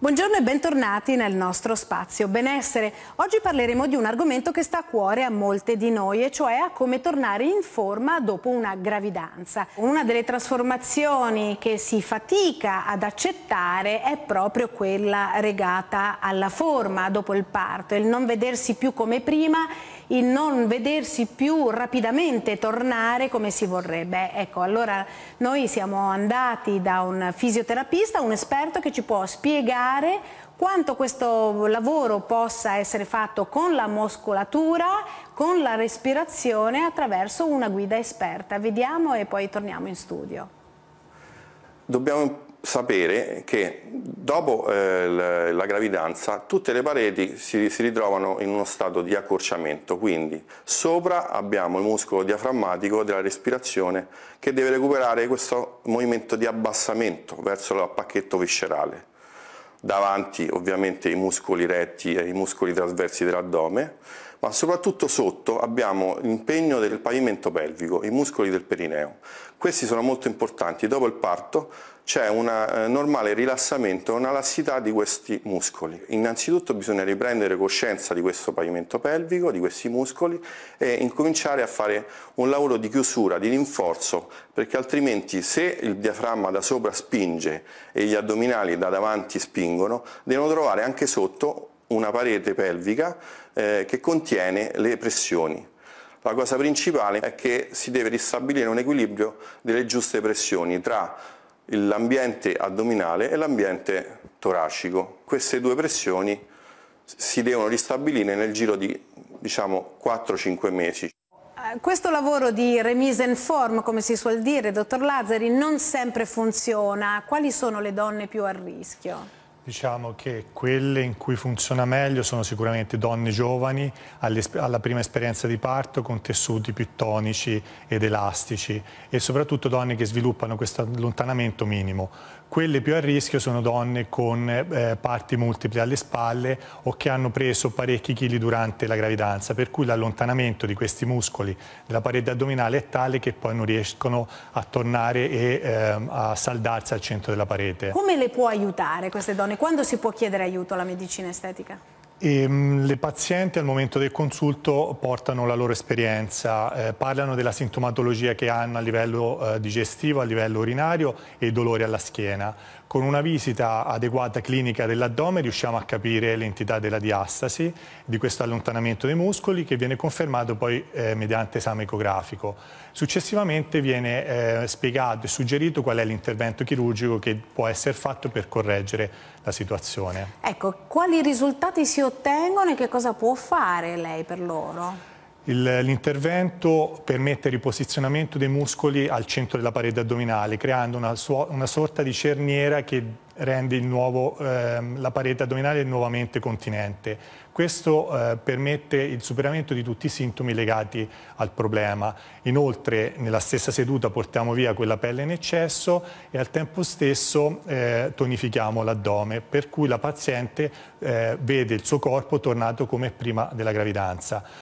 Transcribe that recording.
Buongiorno e bentornati nel nostro spazio benessere. Oggi parleremo di un argomento che sta a cuore a molte di noi e cioè a come tornare in forma dopo una gravidanza. Una delle trasformazioni che si fatica ad accettare è proprio quella regata alla forma dopo il parto, il non vedersi più come prima il non vedersi più rapidamente tornare come si vorrebbe. Ecco, allora noi siamo andati da un fisioterapista, un esperto che ci può spiegare quanto questo lavoro possa essere fatto con la muscolatura, con la respirazione attraverso una guida esperta. Vediamo e poi torniamo in studio. Dobbiamo sapere che dopo eh, la gravidanza tutte le pareti si, si, ritrovano in uno stato di accorciamento, quindi sopra abbiamo il muscolo diaframmatico della respirazione che deve recuperare questo movimento di abbassamento verso il pacchetto viscerale, davanti ovviamente i muscoli retti e i muscoli trasversi dell'addome, ma soprattutto sotto abbiamo l'impegno del pavimento pelvico, i muscoli del perineo. Questi sono molto importanti. Dopo il parto c'è un eh, normale rilassamento, una lassità di questi muscoli. Innanzitutto bisogna riprendere coscienza di questo pavimento pelvico, di questi muscoli e incominciare a fare un lavoro di chiusura, di rinforzo, perché altrimenti se il diaframma da sopra spinge e gli addominali da davanti spingono, devono trovare anche sotto una parete pelvica eh, che contiene le pressioni. La cosa principale è che si deve ristabilire un equilibrio delle giuste pressioni tra l'ambiente addominale e l'ambiente toracico. Queste due pressioni si devono ristabilire nel giro di diciamo 4-5 mesi. Eh, questo lavoro di remise in form, come si suol dire, dottor Lazzari, non sempre funziona. Quali sono le donne più a rischio? Diciamo che quelle in cui funziona meglio sono sicuramente donne giovani alla prima esperienza di parto con tessuti più tonici ed elastici e soprattutto donne che sviluppano questo allontanamento minimo. Quelle più a rischio sono donne con eh, parti multiple alle spalle o che hanno preso parecchi chili durante la gravidanza, per cui l'allontanamento di questi muscoli della parete addominale è tale che poi non riescono a tornare e eh, a saldarsi al centro della parete. Come le può aiutare queste donne? Quando si può chiedere aiuto alla medicina estetica? E, ehm, mh, le pazienti al momento del consulto portano la loro esperienza, eh, parlano della sintomatologia che hanno a livello eh, digestivo, a livello urinario e dolori alla schiena. Con una visita adeguata clinica dell'addome riusciamo a capire l'entità della diastasi, di questo allontanamento dei muscoli che viene confermato poi eh, mediante esame ecografico. Successivamente viene eh, spiegato e suggerito qual è l'intervento chirurgico che può essere fatto per correggere la situazione. Ecco, quali risultati si ottengono? ottengono e che cosa può fare lei per loro? L'intervento permette il riposizionamento dei muscoli al centro della parete addominale, creando una, una sorta di cerniera che rendi nuovo, ehm, la parete addominale nuovamente continente. Questo eh, permette il superamento di tutti i sintomi legati al problema. Inoltre nella stessa seduta portiamo via quella pelle in eccesso e al tempo stesso eh, tonifichiamo l'addome, per cui la paziente eh, vede il suo corpo tornato come prima della gravidanza.